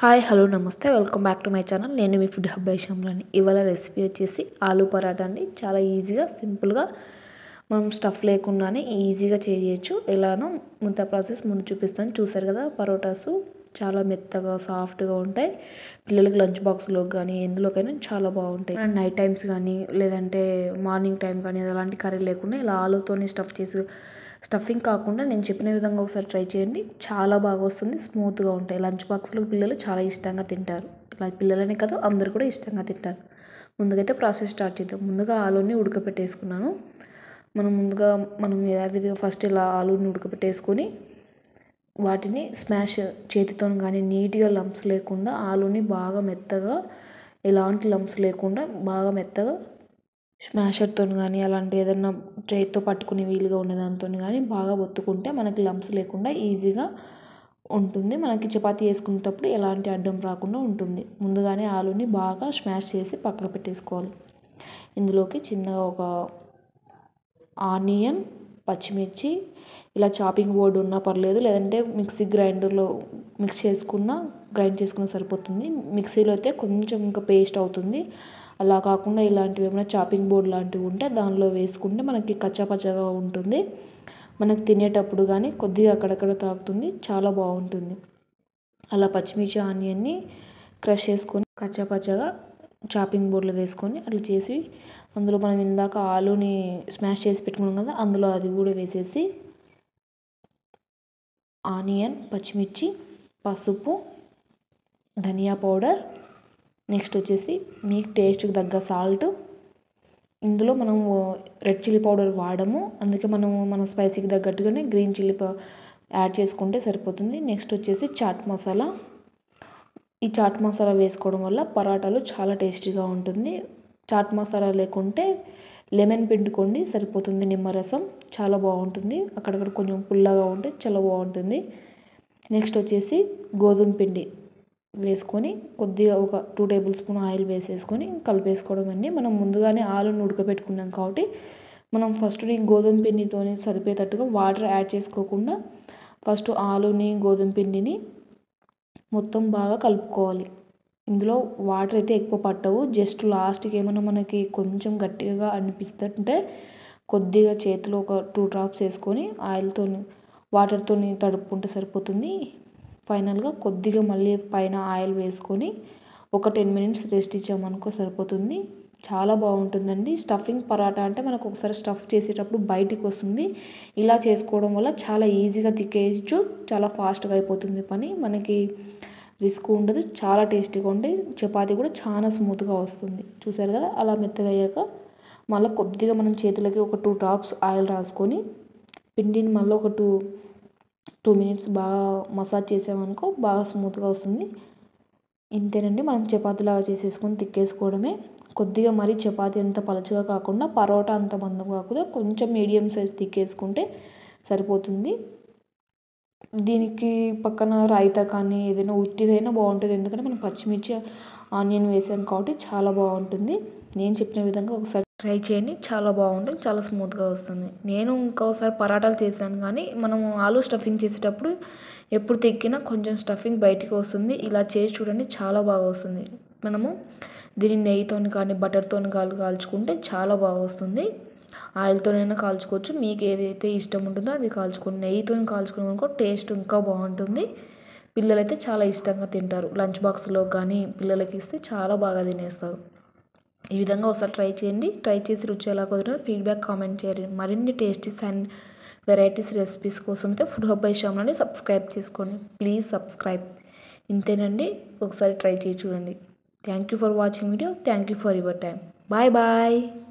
Hi hello నమస్తే welcome back to my channel నేను మీ ఫుడ్ హబ్ ఐషంలోని ఇవాళ రెసిపీ వచ్చేసి ఆలూ పరాటా అండి చాలా ఈజీగా సింపుల్గా మనం స్టఫ్ లేకుండానే ఈజీగా చేయొచ్చు ఎలానో ముంత ప్రాసెస్ ముందు చూపిస్తాను చూసారు కదా పరోటాసు చాలా మెత్తగా సాఫ్ట్గా ఉంటాయి పిల్లలకి లంచ్ బాక్స్లోకి కానీ ఎందులోకైనా చాలా బాగుంటాయి నైట్ టైమ్స్ కానీ లేదంటే మార్నింగ్ టైం కానీ అలాంటి కర్రీ లేకుండా ఇలా ఆలుతోనే స్టఫ్ చేసి స్టఫింగ్ కాకుండా నేను చెప్పిన విధంగా ఒకసారి ట్రై చేయండి చాలా బాగా వస్తుంది స్మూత్గా ఉంటాయి లంచ్ బాక్స్లో పిల్లలు చాలా ఇష్టంగా తింటారు ఇలా పిల్లలనే కాదు అందరు కూడా ఇష్టంగా తింటారు ముందుకైతే ప్రాసెస్ స్టార్ట్ చేద్దాం ముందుగా ఆలుని ఉడకపెట్టేసుకున్నాను మనం ముందుగా మనం యథావిధిగా ఫస్ట్ ఇలా ఆలుని ఉడకపెట్టేసుకొని వాటిని స్మాష్ చేతితో కానీ నీట్గా లంప్స్ లేకుండా ఆలుని బాగా మెత్తగా ఎలాంటి లంప్స్ లేకుండా బాగా మెత్తగా స్మాషర్తో కానీ అలాంటి ఏదన్నా చేతితో పట్టుకునే వీలుగా ఉన్నదాంతో కానీ బాగా ఒత్తుకుంటే మనకి లంప్స్ లేకుండా ఈజీగా ఉంటుంది మనకి చపాతీ వేసుకునేటప్పుడు ఎలాంటి అడ్డం రాకుండా ఉంటుంది ముందుగానే ఆలుని బాగా స్మాష్ చేసి పక్కన పెట్టేసుకోవాలి ఇందులోకి చిన్నగా ఒక ఆనియన్ పచ్చిమిర్చి ఇలా చాపింగ్ బోర్డ్ ఉన్నా పర్లేదు లేదంటే మిక్సీ గ్రైండర్లో మిక్స్ చేసుకున్న గ్రైండ్ చేసుకున్న సరిపోతుంది మిక్సీలో అయితే కొంచెం ఇంకా పేస్ట్ అవుతుంది అలా కాకుండా ఇలాంటివి ఏమైనా చాపింగ్ బోర్డ్ లాంటివి ఉంటే దానిలో వేసుకుంటే మనకి కచ్చాపచ్చగా ఉంటుంది మనకు తినేటప్పుడు కానీ కొద్దిగా అక్కడక్కడ తాగుతుంది చాలా బాగుంటుంది అలా పచ్చిమిర్చి ఆనియన్ని క్రష్ చేసుకొని కచ్చాపచ్చగా చాపింగ్ బోర్డ్లో వేసుకొని అట్లా చేసి అందులో మనం ఇందాక ఆలూని స్మాష్ చేసి పెట్టుకున్నాం కదా అందులో అది కూడా వేసేసి ఆనియన్ పచ్చిమిర్చి పసుపు ధనియా పౌడర్ నెక్స్ట్ వచ్చేసి మీ టేస్ట్కి తగ్గ సాల్ట్ ఇందులో మనము రెడ్ చిల్లీ పౌడర్ వాడము అందుకే మనం మన స్పైసీకి తగ్గట్టుగానే గ్రీన్ చిల్లీ యాడ్ చేసుకుంటే సరిపోతుంది నెక్స్ట్ వచ్చేసి చాట్ మసాలా ఈ చాట్ మసాలా వేసుకోవడం వల్ల పరాటాలు చాలా టేస్టీగా ఉంటుంది చాట్ మసాలా లేకుంటే లెమన్ పిండుకోండి సరిపోతుంది నిమ్మరసం చాలా బాగుంటుంది అక్కడక్కడ కొంచెం పుల్లగా ఉంటే చాలా బాగుంటుంది నెక్స్ట్ వచ్చేసి గోధుమ పిండి వేసుకొని కొద్దిగా ఒక టూ టేబుల్ స్పూన్ ఆయిల్ వేసేసుకొని కలిపేసుకోవడం అండి మనం ముందుగానే ఆలును ఉడకబెట్టుకున్నాం కాబట్టి మనం ఫస్ట్ గోధుమ పిండితోనే సరిపోయేటట్టుగా వాటర్ యాడ్ చేసుకోకుండా ఫస్ట్ ఆలుని గోధుమ పిండిని మొత్తం బాగా కలుపుకోవాలి ఇందులో వాటర్ అయితే ఎక్కువ పట్టవు జస్ట్ లాస్ట్కి ఏమైనా మనకి కొంచెం గట్టిగా అనిపిస్తుంటే కొద్దిగా చేతిలో ఒక టూ డ్రాప్స్ వేసుకొని ఆయిల్తో వాటర్తో తడుపుకుంటే సరిపోతుంది ఫైనల్గా కొద్దిగా మళ్ళీ పైన ఆయిల్ వేసుకొని ఒక టెన్ మినిట్స్ రెస్ట్ ఇచ్చామనుకో సరిపోతుంది చాలా బాగుంటుందండి స్టఫింగ్ పరాటా అంటే మనకు ఒకసారి స్టఫ్ చేసేటప్పుడు బయటికి వస్తుంది ఇలా చేసుకోవడం వల్ల చాలా ఈజీగా తిక్కేయచ్చు చాలా ఫాస్ట్గా అయిపోతుంది పని మనకి రిస్క్ ఉండదు చాలా టేస్టీగా ఉండి చపాతీ కూడా చాలా స్మూత్గా వస్తుంది చూసారు కదా అలా మెత్తగా అయ్యాక మళ్ళీ కొద్దిగా మనం చేతులకి ఒక టూ డ్రాప్స్ ఆయిల్ రాసుకొని పిండిని మళ్ళీ ఒక టూ టూ మినిట్స్ బాగా మసాజ్ చేసామనుకో బాగా స్మూత్గా వస్తుంది ఇంతేనండి మనం చపాతీలాగా చేసేసుకొని తిక్కేసుకోవడమే కొద్దిగా మరీ చపాతీ అంత పలచగా కాకుండా పరోటా అంత మందం కాకుండా కొంచెం మీడియం సైజ్ తిక్కేసుకుంటే సరిపోతుంది దీనికి పక్కన రైతా కానీ ఏదైనా ఉట్టిదైనా బాగుంటుంది ఎందుకంటే మనం పచ్చిమిర్చి ఆనియన్ వేసాం కాబట్టి చాలా బాగుంటుంది నేను చెప్పిన విధంగా ఒకసారి ట్రై చేయండి చాలా బాగుంటుంది చాలా స్మూత్గా వస్తుంది నేను ఇంకోసారి పరాటాలు చేశాను కానీ మనం ఆలు స్టఫింగ్ చేసేటప్పుడు ఎప్పుడు తెక్కినా కొంచెం స్టఫింగ్ బయటికి వస్తుంది ఇలా చేసి చూడండి చాలా బాగా వస్తుంది మనము దీన్ని నెయ్యితో కానీ బటర్తో కాలు కాల్చుకుంటే చాలా బాగా వస్తుంది ఆయిల్తోనైనా కాల్చుకోవచ్చు మీకు ఏదైతే ఇష్టం ఉంటుందో అది కాల్చుకోండి నెయ్యితో కాల్చుకున్నాం అనుకో టేస్ట్ ఇంకా బాగుంటుంది పిల్లలైతే చాలా ఇష్టంగా తింటారు లంచ్ బాక్స్లో కానీ పిల్లలకి ఇస్తే చాలా బాగా తినేస్తారు ఈ విధంగా ఒకసారి ట్రై చేయండి ట్రై చేసి రుచి ఎలా కుదిరిన ఫీడ్బ్యాక్ కామెంట్ చేయండి మరిన్ని టేస్టీస్ అండ్ వెరైటీస్ రెసిపీస్ కోసం అయితే ఫుడ్ హబ్బై బై సబ్స్క్రైబ్ చేసుకోండి ప్లీజ్ సబ్స్క్రైబ్ ఇంతేనండి ఒకసారి ట్రై చేసి చూడండి Thank you for watching video. Thank you for your time. Bye bye.